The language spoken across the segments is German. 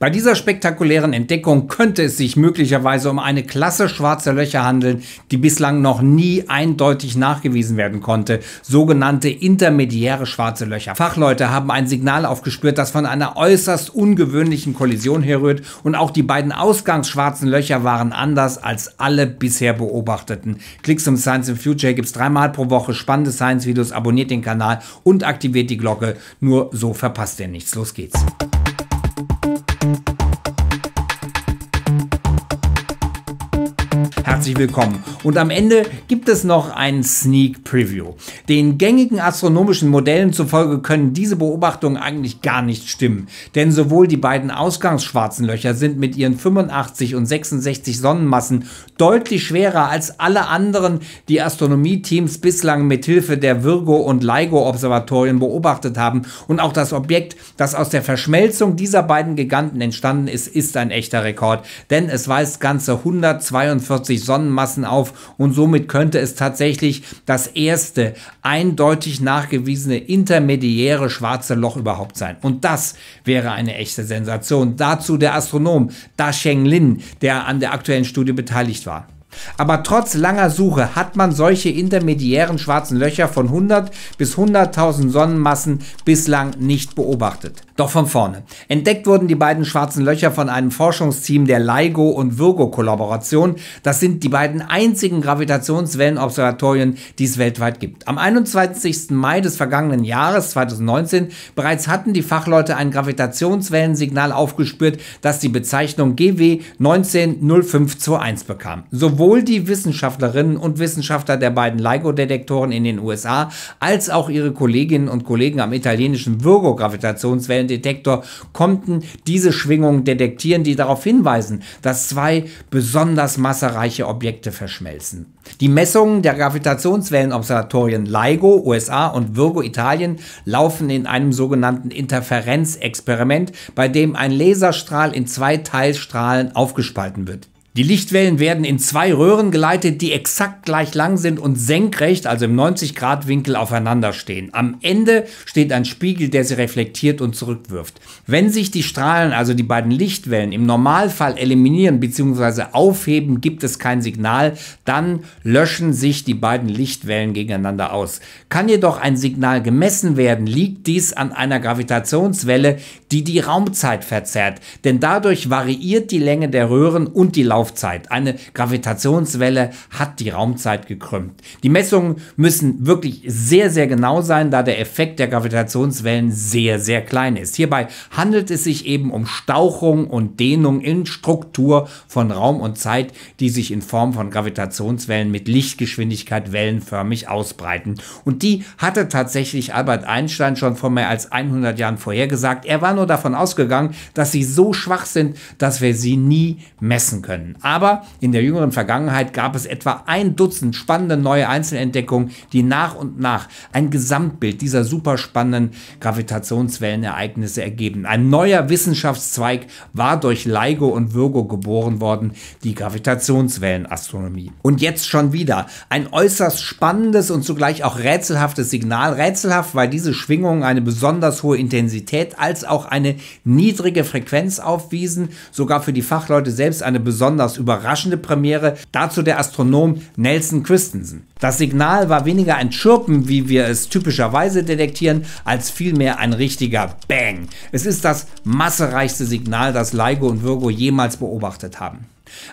Bei dieser spektakulären Entdeckung könnte es sich möglicherweise um eine Klasse schwarzer Löcher handeln, die bislang noch nie eindeutig nachgewiesen werden konnte, sogenannte intermediäre schwarze Löcher. Fachleute haben ein Signal aufgespürt, das von einer äußerst ungewöhnlichen Kollision herrührt und auch die beiden ausgangsschwarzen Löcher waren anders als alle bisher beobachteten. Klicks zum Science in Future gibt's dreimal pro Woche spannende Science-Videos, abonniert den Kanal und aktiviert die Glocke, nur so verpasst ihr nichts. Los geht's. herzlich willkommen. Und am Ende gibt es noch einen Sneak Preview. Den gängigen astronomischen Modellen zufolge können diese Beobachtungen eigentlich gar nicht stimmen, denn sowohl die beiden Ausgangsschwarzen Löcher sind mit ihren 85 und 66 Sonnenmassen deutlich schwerer als alle anderen, die Astronomie-Teams bislang mithilfe der Virgo- und LIGO-Observatorien beobachtet haben. Und auch das Objekt, das aus der Verschmelzung dieser beiden Giganten entstanden ist, ist ein echter Rekord, denn es weist ganze 142 Sonnenmassen. Sonnenmassen auf und somit könnte es tatsächlich das erste eindeutig nachgewiesene intermediäre schwarze Loch überhaupt sein. Und das wäre eine echte Sensation. Dazu der Astronom Da Sheng Lin, der an der aktuellen Studie beteiligt war. Aber trotz langer Suche hat man solche intermediären schwarzen Löcher von 100 bis 100.000 Sonnenmassen bislang nicht beobachtet. Doch von vorne. Entdeckt wurden die beiden schwarzen Löcher von einem Forschungsteam der LIGO und Virgo-Kollaboration. Das sind die beiden einzigen Gravitationswellenobservatorien, die es weltweit gibt. Am 21. Mai des vergangenen Jahres 2019 bereits hatten die Fachleute ein Gravitationswellensignal aufgespürt, das die Bezeichnung GW 190521 bekam. Sowohl die Wissenschaftlerinnen und Wissenschaftler der beiden LIGO-Detektoren in den USA als auch ihre Kolleginnen und Kollegen am italienischen Virgo-Gravitationswellen Detektor konnten diese Schwingungen detektieren, die darauf hinweisen, dass zwei besonders massereiche Objekte verschmelzen. Die Messungen der Gravitationswellenobservatorien LIGO USA und Virgo Italien laufen in einem sogenannten Interferenzexperiment, bei dem ein Laserstrahl in zwei Teilstrahlen aufgespalten wird. Die Lichtwellen werden in zwei Röhren geleitet, die exakt gleich lang sind und senkrecht, also im 90-Grad-Winkel aufeinander stehen. Am Ende steht ein Spiegel, der sie reflektiert und zurückwirft. Wenn sich die Strahlen, also die beiden Lichtwellen, im Normalfall eliminieren bzw. aufheben, gibt es kein Signal, dann löschen sich die beiden Lichtwellen gegeneinander aus. Kann jedoch ein Signal gemessen werden, liegt dies an einer Gravitationswelle, die die Raumzeit verzerrt, denn dadurch variiert die Länge der Röhren und die Laufzeit. Laufzeit. Eine Gravitationswelle hat die Raumzeit gekrümmt. Die Messungen müssen wirklich sehr, sehr genau sein, da der Effekt der Gravitationswellen sehr, sehr klein ist. Hierbei handelt es sich eben um Stauchung und Dehnung in Struktur von Raum und Zeit, die sich in Form von Gravitationswellen mit Lichtgeschwindigkeit wellenförmig ausbreiten. Und die hatte tatsächlich Albert Einstein schon vor mehr als 100 Jahren vorhergesagt. Er war nur davon ausgegangen, dass sie so schwach sind, dass wir sie nie messen können finden. Aber in der jüngeren Vergangenheit gab es etwa ein Dutzend spannende neue Einzelentdeckungen, die nach und nach ein Gesamtbild dieser super spannenden Gravitationswellenereignisse ergeben. Ein neuer Wissenschaftszweig war durch LIGO und Virgo geboren worden, die Gravitationswellenastronomie. Und jetzt schon wieder ein äußerst spannendes und zugleich auch rätselhaftes Signal. Rätselhaft, weil diese Schwingungen eine besonders hohe Intensität als auch eine niedrige Frequenz aufwiesen, sogar für die Fachleute selbst eine besonders besonders überraschende Premiere, dazu der Astronom Nelson Christensen. Das Signal war weniger ein Chirpen, wie wir es typischerweise detektieren, als vielmehr ein richtiger Bang. Es ist das massereichste Signal, das LIGO und Virgo jemals beobachtet haben.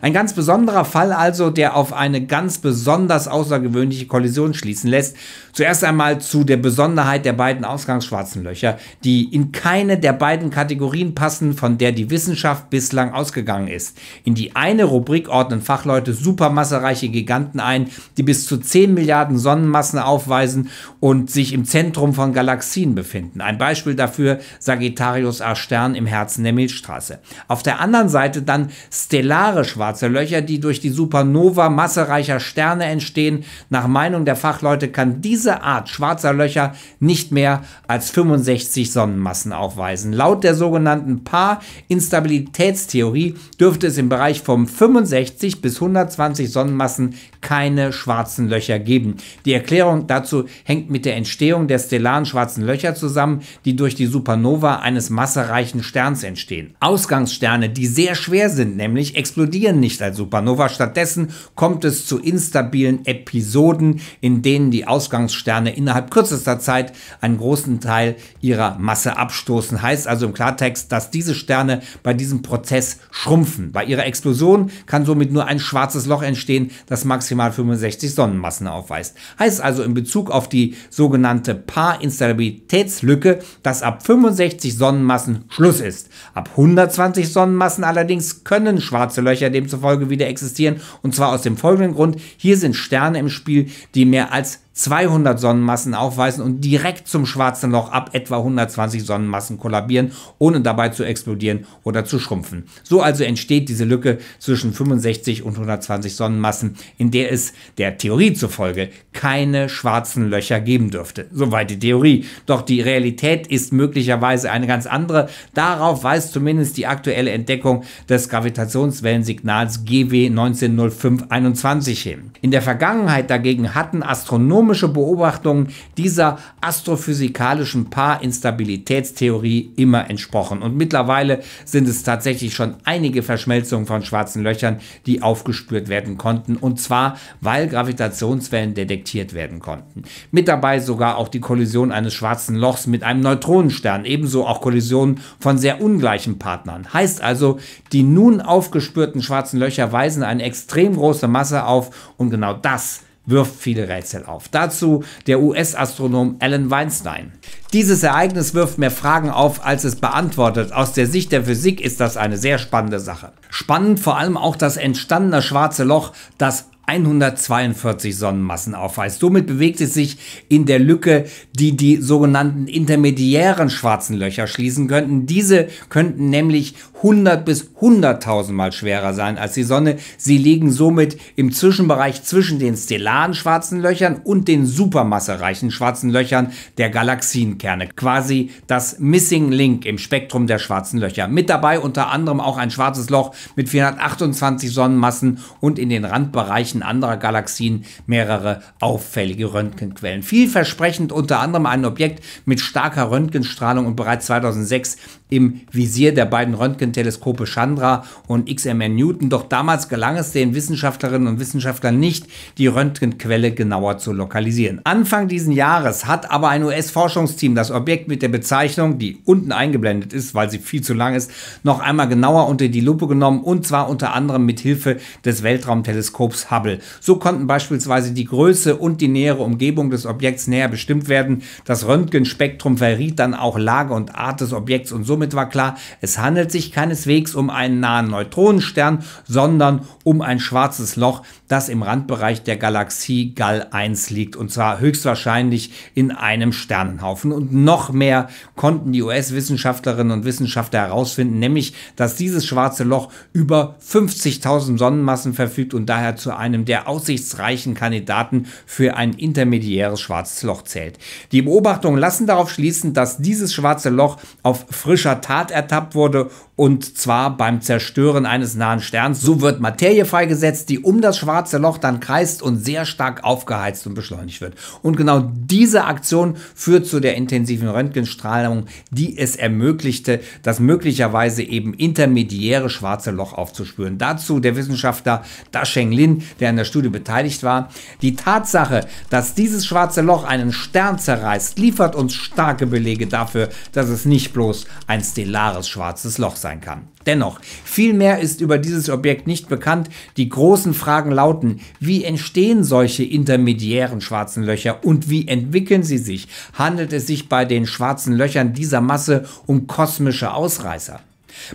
Ein ganz besonderer Fall also, der auf eine ganz besonders außergewöhnliche Kollision schließen lässt. Zuerst einmal zu der Besonderheit der beiden ausgangsschwarzen Löcher, die in keine der beiden Kategorien passen, von der die Wissenschaft bislang ausgegangen ist. In die eine Rubrik ordnen Fachleute supermassereiche Giganten ein, die bis zu 10 Milliarden Sonnenmassen aufweisen und sich im Zentrum von Galaxien befinden. Ein Beispiel dafür Sagittarius A Stern im Herzen der Milchstraße. Auf der anderen Seite dann stellare schwarze Löcher, die durch die Supernova massereicher Sterne entstehen. Nach Meinung der Fachleute kann diese Art schwarzer Löcher nicht mehr als 65 Sonnenmassen aufweisen. Laut der sogenannten Paar-Instabilitätstheorie dürfte es im Bereich von 65 bis 120 Sonnenmassen keine schwarzen Löcher geben. Die Erklärung dazu hängt mit der Entstehung der stellaren schwarzen Löcher zusammen, die durch die Supernova eines massereichen Sterns entstehen. Ausgangssterne, die sehr schwer sind, nämlich explodieren explodieren nicht als Supernova. Stattdessen kommt es zu instabilen Episoden, in denen die Ausgangssterne innerhalb kürzester Zeit einen großen Teil ihrer Masse abstoßen. Heißt also im Klartext, dass diese Sterne bei diesem Prozess schrumpfen. Bei ihrer Explosion kann somit nur ein schwarzes Loch entstehen, das maximal 65 Sonnenmassen aufweist. Heißt also in Bezug auf die sogenannte Paar-Instabilitätslücke, dass ab 65 Sonnenmassen Schluss ist. Ab 120 Sonnenmassen allerdings können schwarze Löcher ja demzufolge wieder existieren. Und zwar aus dem folgenden Grund. Hier sind Sterne im Spiel, die mehr als 200 Sonnenmassen aufweisen und direkt zum schwarzen Loch ab etwa 120 Sonnenmassen kollabieren, ohne dabei zu explodieren oder zu schrumpfen. So also entsteht diese Lücke zwischen 65 und 120 Sonnenmassen, in der es der Theorie zufolge keine schwarzen Löcher geben dürfte. Soweit die Theorie. Doch die Realität ist möglicherweise eine ganz andere. Darauf weist zumindest die aktuelle Entdeckung des Gravitationswellensignals GW 190521 hin. In der Vergangenheit dagegen hatten Astronomen komische Beobachtungen dieser astrophysikalischen Paarinstabilitätstheorie immer entsprochen. Und mittlerweile sind es tatsächlich schon einige Verschmelzungen von schwarzen Löchern, die aufgespürt werden konnten. Und zwar, weil Gravitationswellen detektiert werden konnten. Mit dabei sogar auch die Kollision eines schwarzen Lochs mit einem Neutronenstern, ebenso auch Kollisionen von sehr ungleichen Partnern. Heißt also, die nun aufgespürten schwarzen Löcher weisen eine extrem große Masse auf und genau das wirft viele Rätsel auf. Dazu der US-Astronom Alan Weinstein. Dieses Ereignis wirft mehr Fragen auf, als es beantwortet. Aus der Sicht der Physik ist das eine sehr spannende Sache. Spannend vor allem auch das entstandene schwarze Loch, das 142 Sonnenmassen aufweist. Somit bewegt es sich in der Lücke, die die sogenannten intermediären schwarzen Löcher schließen könnten. Diese könnten nämlich 100 bis 100.000 Mal schwerer sein als die Sonne. Sie liegen somit im Zwischenbereich zwischen den stellaren schwarzen Löchern und den supermassereichen schwarzen Löchern der Galaxienkerne. Quasi das Missing Link im Spektrum der schwarzen Löcher. Mit dabei unter anderem auch ein schwarzes Loch mit 428 Sonnenmassen und in den Randbereichen Teilchen anderer Galaxien mehrere auffällige Röntgenquellen. Vielversprechend unter anderem ein Objekt mit starker Röntgenstrahlung und bereits 2006 im Visier der beiden Röntgenteleskope Chandra und XMR Newton. Doch damals gelang es den Wissenschaftlerinnen und Wissenschaftlern nicht, die Röntgenquelle genauer zu lokalisieren. Anfang diesen Jahres hat aber ein US-Forschungsteam das Objekt mit der Bezeichnung, die unten eingeblendet ist, weil sie viel zu lang ist, noch einmal genauer unter die Lupe genommen und zwar unter anderem mit Hilfe des Weltraumteleskops Hubble. So konnten beispielsweise die Größe und die nähere Umgebung des Objekts näher bestimmt werden. Das Röntgenspektrum verriet dann auch Lage und Art des Objekts und so Somit war klar, es handelt sich keineswegs um einen nahen Neutronenstern, sondern um ein schwarzes Loch, das im Randbereich der Galaxie Gall 1 liegt, und zwar höchstwahrscheinlich in einem Sternenhaufen. Und noch mehr konnten die US-Wissenschaftlerinnen und Wissenschaftler herausfinden, nämlich, dass dieses schwarze Loch über 50.000 Sonnenmassen verfügt und daher zu einem der aussichtsreichen Kandidaten für ein intermediäres schwarzes Loch zählt. Die Beobachtungen lassen darauf schließen, dass dieses schwarze Loch auf frische falscher Tat ertappt wurde und zwar beim Zerstören eines nahen Sterns. So wird Materie freigesetzt, die um das schwarze Loch dann kreist und sehr stark aufgeheizt und beschleunigt wird. Und genau diese Aktion führt zu der intensiven Röntgenstrahlung, die es ermöglichte, das möglicherweise eben intermediäre schwarze Loch aufzuspüren. Dazu der Wissenschaftler Da Sheng Lin, der an der Studie beteiligt war. Die Tatsache, dass dieses schwarze Loch einen Stern zerreißt, liefert uns starke Belege dafür, dass es nicht bloß ein stellares schwarzes Loch sei sein kann. Dennoch, viel mehr ist über dieses Objekt nicht bekannt. Die großen Fragen lauten, wie entstehen solche intermediären schwarzen Löcher und wie entwickeln sie sich? Handelt es sich bei den schwarzen Löchern dieser Masse um kosmische Ausreißer?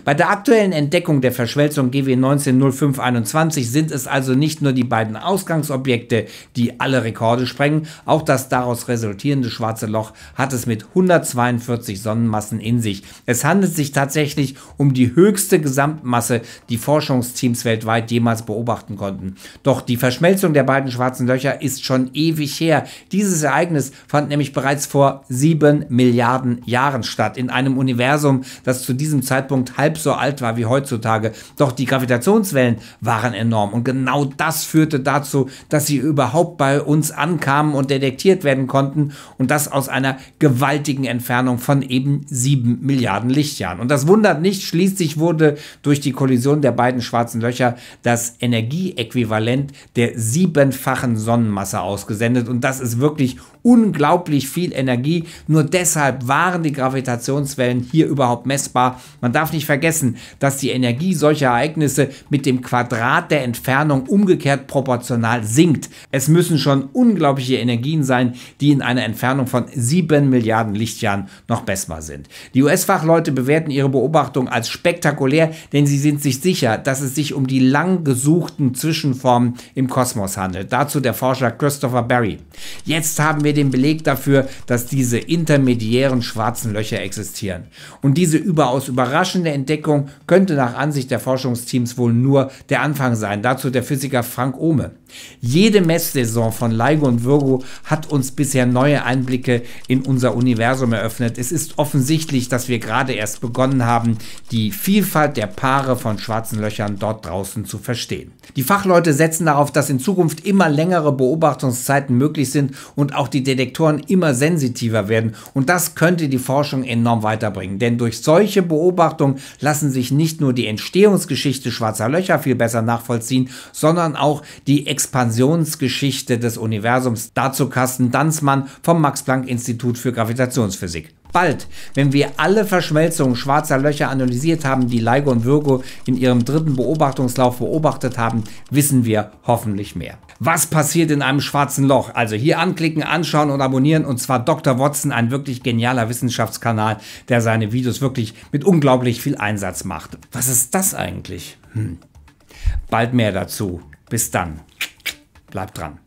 Bei der aktuellen Entdeckung der Verschmelzung GW 190521 sind es also nicht nur die beiden Ausgangsobjekte, die alle Rekorde sprengen, auch das daraus resultierende schwarze Loch hat es mit 142 Sonnenmassen in sich. Es handelt sich tatsächlich um die höchste Gesamtmasse, die Forschungsteams weltweit jemals beobachten konnten. Doch die Verschmelzung der beiden schwarzen Löcher ist schon ewig her. Dieses Ereignis fand nämlich bereits vor 7 Milliarden Jahren statt, in einem Universum, das zu diesem Zeitpunkt Zeitpunkt halb so alt war wie heutzutage. Doch die Gravitationswellen waren enorm und genau das führte dazu, dass sie überhaupt bei uns ankamen und detektiert werden konnten und das aus einer gewaltigen Entfernung von eben 7 Milliarden Lichtjahren. Und das wundert nicht, schließlich wurde durch die Kollision der beiden schwarzen Löcher das Energieäquivalent der siebenfachen Sonnenmasse ausgesendet und das ist wirklich unglaublich viel Energie. Nur deshalb waren die Gravitationswellen hier überhaupt messbar. Man darf nicht vergessen, dass die Energie solcher Ereignisse mit dem Quadrat der Entfernung umgekehrt proportional sinkt. Es müssen schon unglaubliche Energien sein, die in einer Entfernung von 7 Milliarden Lichtjahren noch messbar sind. Die US-Fachleute bewerten ihre Beobachtung als spektakulär, denn sie sind sich sicher, dass es sich um die lang gesuchten Zwischenformen im Kosmos handelt. Dazu der Forscher Christopher Barry. Jetzt haben wir wir den Beleg dafür, dass diese intermediären schwarzen Löcher existieren. Und diese überaus überraschende Entdeckung könnte nach Ansicht der Forschungsteams wohl nur der Anfang sein. Dazu der Physiker Frank Ohme. Jede Messsaison von LIGO und Virgo hat uns bisher neue Einblicke in unser Universum eröffnet. Es ist offensichtlich, dass wir gerade erst begonnen haben, die Vielfalt der Paare von schwarzen Löchern dort draußen zu verstehen. Die Fachleute setzen darauf, dass in Zukunft immer längere Beobachtungszeiten möglich sind und auch die die Detektoren immer sensitiver werden und das könnte die Forschung enorm weiterbringen. Denn durch solche Beobachtungen lassen sich nicht nur die Entstehungsgeschichte schwarzer Löcher viel besser nachvollziehen, sondern auch die Expansionsgeschichte des Universums. Dazu Carsten Danzmann vom Max Planck Institut für Gravitationsphysik bald, wenn wir alle Verschmelzungen schwarzer Löcher analysiert haben, die LIGO und Virgo in ihrem dritten Beobachtungslauf beobachtet haben, wissen wir hoffentlich mehr. Was passiert in einem schwarzen Loch? Also hier anklicken, anschauen und abonnieren und zwar Dr. Watson, ein wirklich genialer Wissenschaftskanal, der seine Videos wirklich mit unglaublich viel Einsatz macht. Was ist das eigentlich? Hm. Bald mehr dazu. Bis dann. Bleibt dran.